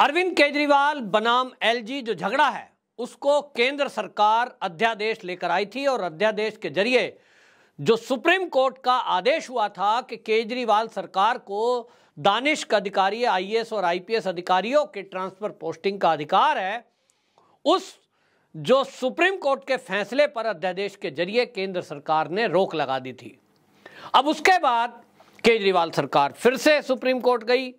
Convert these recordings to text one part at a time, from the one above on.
अरविंद केजरीवाल बनाम एलजी जो झगड़ा है उसको केंद्र सरकार अध्यादेश लेकर आई थी और अध्यादेश के जरिए जो सुप्रीम कोर्ट का आदेश हुआ था कि केजरीवाल सरकार को दानिश का अधिकारी आईएएस और आईपीएस अधिकारियों के ट्रांसफर पोस्टिंग का अधिकार है उस जो सुप्रीम कोर्ट के फैसले पर अध्यादेश के जरिए केंद्र सरकार ने रोक लगा दी थी अब उसके बाद केजरीवाल सरकार फिर से सुप्रीम कोर्ट गई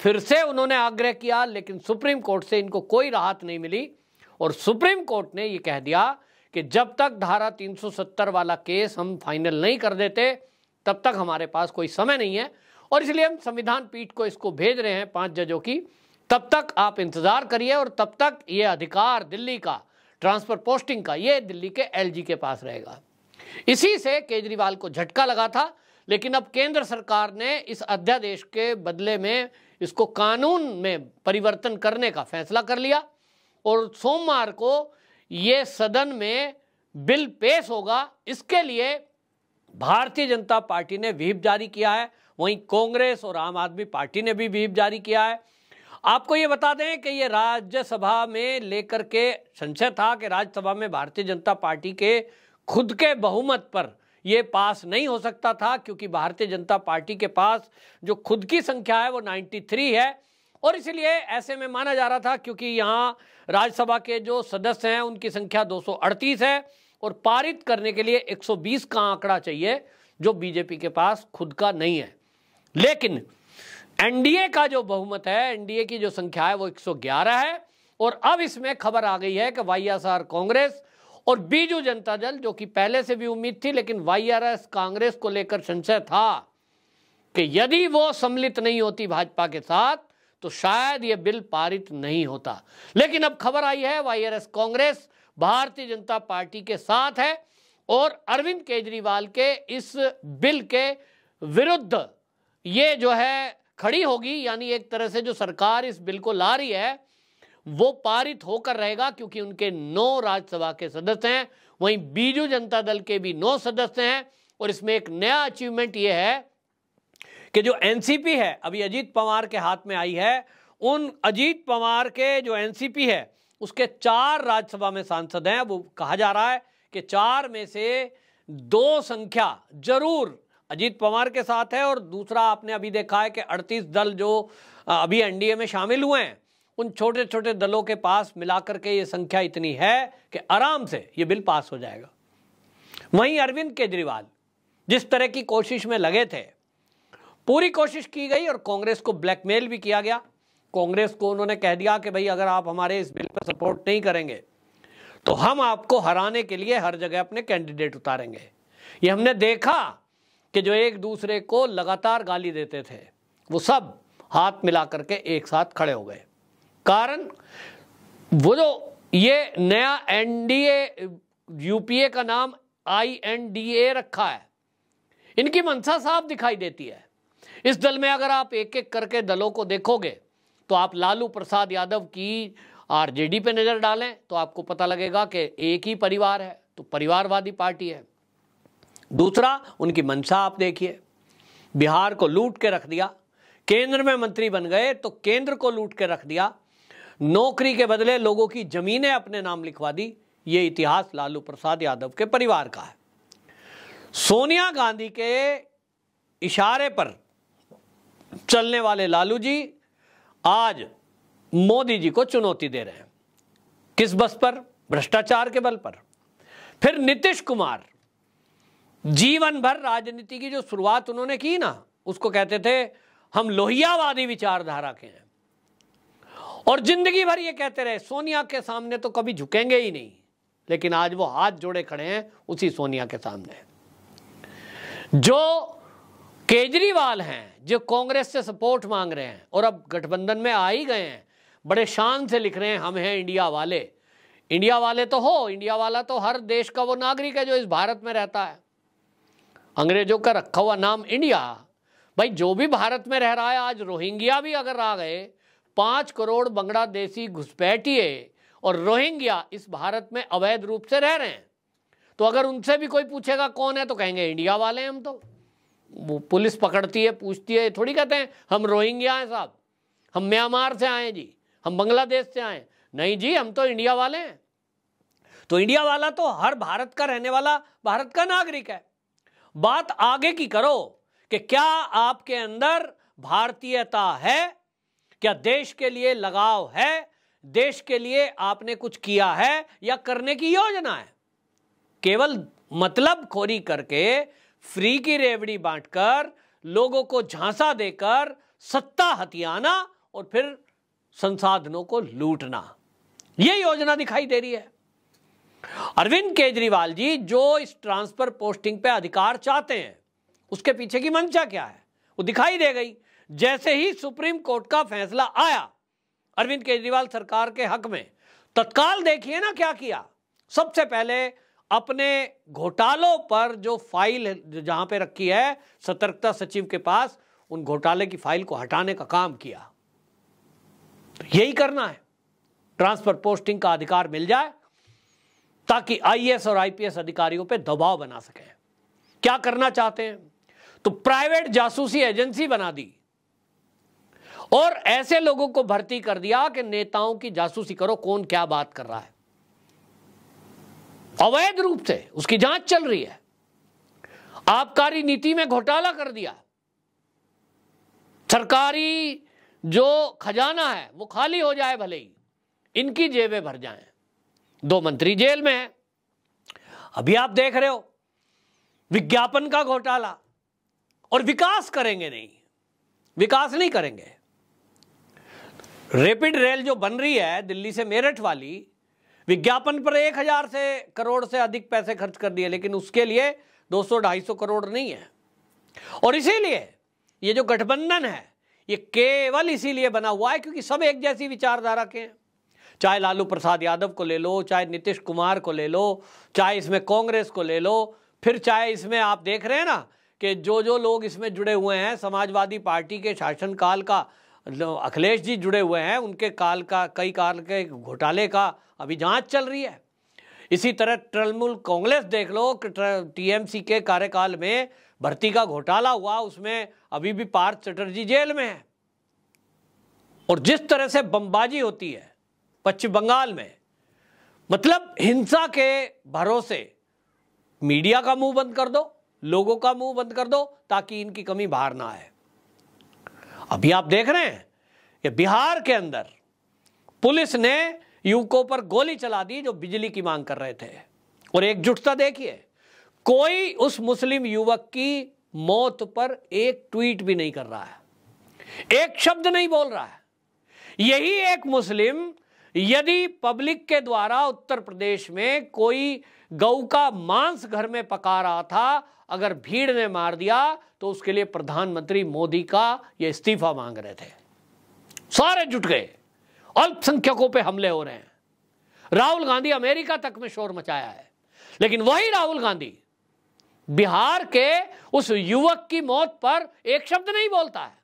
फिर से उन्होंने आग्रह किया लेकिन सुप्रीम कोर्ट से इनको कोई राहत नहीं मिली और सुप्रीम कोर्ट ने यह कह दिया कि जब तक धारा 370 वाला केस हम फाइनल नहीं कर देते तब तक हमारे पास कोई समय नहीं है और इसलिए हम संविधान पीठ को इसको भेज रहे हैं पांच जजों की तब तक आप इंतज़ार करिए और तब तक ये अधिकार दिल्ली का ट्रांसफर पोस्टिंग का ये दिल्ली के एलजी के पास रहेगा इसी से केजरीवाल को झटका लगा था लेकिन अब केंद्र सरकार ने इस अध्यादेश के बदले में इसको कानून में परिवर्तन करने का फैसला कर लिया और सोमवार को ये सदन में बिल पेश होगा इसके लिए भारतीय जनता पार्टी ने व्हीप जारी किया है वहीं कांग्रेस और आम आदमी पार्टी ने भी व्हीप जारी किया है आपको ये बता दें कि ये राज्यसभा में लेकर के संशय था कि राज्यसभा में भारतीय जनता पार्टी के खुद के बहुमत पर ये पास नहीं हो सकता था क्योंकि भारतीय जनता पार्टी के पास जो खुद की संख्या है वो 93 है और इसलिए ऐसे में माना जा रहा था क्योंकि यहाँ राज्यसभा के जो सदस्य हैं उनकी संख्या दो है और पारित करने के लिए 120 का आंकड़ा चाहिए जो बीजेपी के पास खुद का नहीं है लेकिन एनडीए का जो बहुमत है एनडीए की जो संख्या है वो 111 है और अब इसमें खबर आ गई है कि वाई कांग्रेस और बीजू जनता दल जो कि पहले से भी उम्मीद थी लेकिन वाईआरएस कांग्रेस को लेकर संशय था कि यदि वो सम्मिलित नहीं होती भाजपा के साथ तो शायद यह बिल पारित नहीं होता लेकिन अब खबर आई है वाईआरएस कांग्रेस भारतीय जनता पार्टी के साथ है और अरविंद केजरीवाल के इस बिल के विरुद्ध ये जो है खड़ी होगी यानी एक तरह से जो सरकार इस बिल को ला रही है वो पारित होकर रहेगा क्योंकि उनके नौ राज्यसभा के सदस्य हैं वहीं बीजू जनता दल के भी नौ सदस्य हैं और इसमें एक नया अचीवमेंट यह है कि जो एनसीपी है अभी अजीत पवार के हाथ में आई है उन अजीत पवार के जो एनसीपी है उसके चार राज्यसभा में सांसद हैं वो कहा जा रहा है कि चार में से दो संख्या जरूर अजीत पवार के साथ है और दूसरा आपने अभी देखा है कि 38 दल जो अभी एनडीए में शामिल हुए हैं उन छोटे छोटे दलों के पास मिलाकर के ये संख्या इतनी है कि आराम से ये बिल पास हो जाएगा वहीं अरविंद केजरीवाल जिस तरह की कोशिश में लगे थे पूरी कोशिश की गई और कांग्रेस को ब्लैकमेल भी किया गया कांग्रेस को उन्होंने कह दिया कि भाई अगर आप हमारे इस बिल पर सपोर्ट नहीं करेंगे तो हम आपको हराने के लिए हर जगह अपने कैंडिडेट उतारेंगे ये हमने देखा कि जो एक दूसरे को लगातार गाली देते थे वो सब हाथ मिला करके एक साथ खड़े हो गए कारण वो जो ये नया एनडीए यूपीए का नाम आई रखा है इनकी मंशा साफ दिखाई देती है इस दल में अगर आप एक एक करके दलों को देखोगे तो आप लालू प्रसाद यादव की आरजेडी पे नज़र डालें तो आपको पता लगेगा कि एक ही परिवार है तो परिवारवादी पार्टी है दूसरा उनकी मंशा आप देखिए बिहार को लूट के रख दिया केंद्र में मंत्री बन गए तो केंद्र को लूट के रख दिया नौकरी के बदले लोगों की जमीनें अपने नाम लिखवा दी ये इतिहास लालू प्रसाद यादव के परिवार का है सोनिया गांधी के इशारे पर चलने वाले लालू जी आज मोदी जी को चुनौती दे रहे हैं किस बस पर भ्रष्टाचार के बल पर फिर नीतीश कुमार जीवन भर राजनीति की जो शुरुआत उन्होंने की ना उसको कहते थे हम लोहियावादी विचारधारा के हैं और जिंदगी भर ये कहते रहे सोनिया के सामने तो कभी झुकेंगे ही नहीं लेकिन आज वो हाथ जोड़े खड़े हैं उसी सोनिया के सामने जो केजरीवाल हैं जो कांग्रेस से सपोर्ट मांग रहे हैं और अब गठबंधन में आ ही गए हैं बड़े शान से लिख रहे हैं हम हैं इंडिया वाले इंडिया वाले तो हो इंडिया वाला तो हर देश का वो नागरिक है जो इस भारत में रहता है अंग्रेजों का रखा हुआ नाम इंडिया भाई जो भी भारत में रह रहा है आज रोहिंग्या भी अगर आ गए पाँच करोड़ बांग्लादेशी घुसपैठिए और रोहिंग्या इस भारत में अवैध रूप से रह रहे हैं तो अगर उनसे भी कोई पूछेगा कौन है तो कहेंगे इंडिया वाले हैं हम तो वो पुलिस पकड़ती है पूछती है थोड़ी कहते हैं हम रोहिंग्या हैं साहब हम म्यांमार से आए जी हम बांग्लादेश से आए नहीं जी हम तो इंडिया वाले हैं तो इंडिया वाला तो हर भारत का रहने वाला भारत का नागरिक है बात आगे की करो कि क्या आपके अंदर भारतीयता है क्या देश के लिए लगाव है देश के लिए आपने कुछ किया है या करने की योजना है केवल मतलब खोरी करके फ्री की रेवड़ी बांटकर लोगों को झांसा देकर सत्ता हथियाना और फिर संसाधनों को लूटना यह योजना दिखाई दे रही है अरविंद केजरीवाल जी जो इस ट्रांसफर पोस्टिंग पे अधिकार चाहते हैं उसके पीछे की मंशा क्या है वो दिखाई दे गई जैसे ही सुप्रीम कोर्ट का फैसला आया अरविंद केजरीवाल सरकार के हक में तत्काल देखिए ना क्या किया सबसे पहले अपने घोटालों पर जो फाइल जहां पे रखी है सतर्कता सचिव के पास उन घोटाले की फाइल को हटाने का काम किया तो यही करना है ट्रांसफर पोस्टिंग का अधिकार मिल जाए ताकि आईएएस और आईपीएस अधिकारियों पे दबाव बना सके क्या करना चाहते हैं तो प्राइवेट जासूसी एजेंसी बना दी और ऐसे लोगों को भर्ती कर दिया कि नेताओं की जासूसी करो कौन क्या बात कर रहा है अवैध रूप से उसकी जांच चल रही है आबकारी नीति में घोटाला कर दिया सरकारी जो खजाना है वो खाली हो जाए भले ही इनकी जेबें भर जाएं दो मंत्री जेल में हैं अभी आप देख रहे हो विज्ञापन का घोटाला और विकास करेंगे नहीं विकास नहीं करेंगे रेपिड रेल जो बन रही है दिल्ली से मेरठ वाली विज्ञापन पर एक हजार से करोड़ से अधिक पैसे खर्च कर दिए लेकिन उसके लिए दो सौ ढाई सौ करोड़ नहीं है और इसीलिए ये जो गठबंधन है ये केवल इसीलिए बना हुआ है क्योंकि सब एक जैसी विचारधारा के हैं चाहे लालू प्रसाद यादव को ले लो चाहे नीतीश कुमार को ले लो चाहे इसमें कांग्रेस को ले लो फिर चाहे इसमें आप देख रहे हैं ना कि जो जो लोग इसमें जुड़े हुए हैं समाजवादी पार्टी के शासनकाल का अखिलेश जी जुड़े हुए हैं उनके काल का कई काल के घोटाले का अभी जांच चल रही है इसी तरह तृणमूल कांग्रेस देख लो टीएमसी के कार्यकाल में भर्ती का घोटाला हुआ उसमें अभी भी पार्थ चटर्जी जेल में है और जिस तरह से बमबाजी होती है पश्चिम बंगाल में मतलब हिंसा के भरोसे मीडिया का मुंह बंद कर दो लोगों का मुंह बंद कर दो ताकि इनकी कमी बाहर ना आए अभी आप देख रहे हैं कि बिहार के अंदर पुलिस ने युवकों पर गोली चला दी जो बिजली की मांग कर रहे थे और एकजुटता देखिए कोई उस मुस्लिम युवक की मौत पर एक ट्वीट भी नहीं कर रहा है एक शब्द नहीं बोल रहा है यही एक मुस्लिम यदि पब्लिक के द्वारा उत्तर प्रदेश में कोई गऊ का मांस घर में पका रहा था अगर भीड़ ने मार दिया तो उसके लिए प्रधानमंत्री मोदी का ये इस्तीफा मांग रहे थे सारे जुट गए अल्पसंख्यकों पे हमले हो रहे हैं राहुल गांधी अमेरिका तक में शोर मचाया है लेकिन वही राहुल गांधी बिहार के उस युवक की मौत पर एक शब्द नहीं बोलता है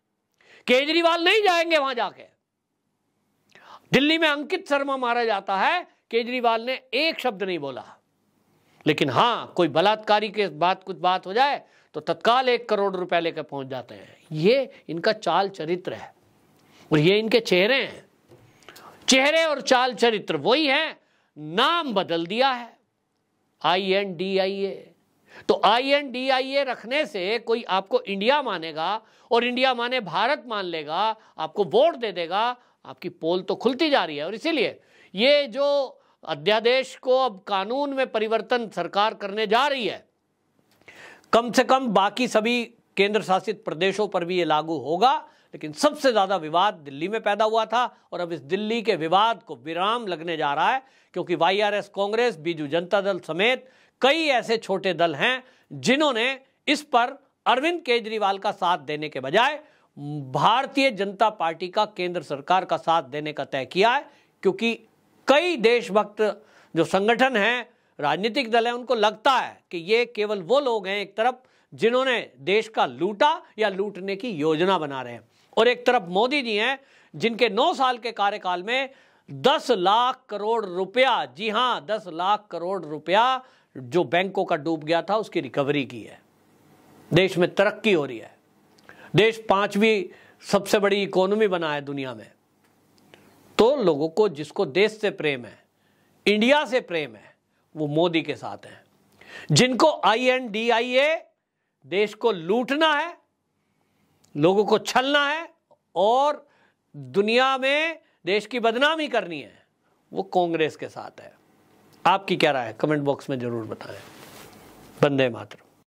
केजरीवाल नहीं जाएंगे वहां जाके दिल्ली में अंकित शर्मा मारा जाता है केजरीवाल ने एक शब्द नहीं बोला लेकिन हाँ कोई बलात्कारी के बाद कुछ बात हो जाए तो तत्काल एक करोड़ रुपए लेकर पहुंच जाते हैं ये इनका चाल चरित्र है और ये इनके चेहरे हैं चेहरे और चाल चरित्र वही है नाम बदल दिया है आई एन डी आई ए तो आई एन डी आई ए रखने से कोई आपको इंडिया मानेगा और इंडिया माने भारत मान लेगा आपको वोट दे देगा आपकी पोल तो खुलती जा रही है और इसीलिए ये जो अध्यादेश को अब कानून में परिवर्तन सरकार करने जा रही है कम से कम बाकी सभी केंद्र शासित प्रदेशों पर भी ये लागू होगा लेकिन सबसे ज़्यादा विवाद दिल्ली में पैदा हुआ था और अब इस दिल्ली के विवाद को विराम लगने जा रहा है क्योंकि वाईआरएस कांग्रेस बीजू जनता दल समेत कई ऐसे छोटे दल हैं जिन्होंने इस पर अरविंद केजरीवाल का साथ देने के बजाय भारतीय जनता पार्टी का केंद्र सरकार का साथ देने का तय किया है क्योंकि कई देशभक्त जो संगठन हैं राजनीतिक दल हैं उनको लगता है कि ये केवल वो लोग हैं एक तरफ जिन्होंने देश का लूटा या लूटने की योजना बना रहे हैं और एक तरफ मोदी जी हैं जिनके नौ साल के कार्यकाल में दस लाख करोड़ रुपया जी हाँ दस लाख करोड़ रुपया जो बैंकों का डूब गया था उसकी रिकवरी की है देश में तरक्की हो रही है देश पांचवी सबसे बड़ी इकोनॉमी बना है दुनिया में तो लोगों को जिसको देश से प्रेम है इंडिया से प्रेम है वो मोदी के साथ है जिनको आई एन डी आई ए देश को लूटना है लोगों को छलना है और दुनिया में देश की बदनामी करनी है वो कांग्रेस के साथ है आपकी क्या राय है कमेंट बॉक्स में जरूर बताएं बंदे मातरम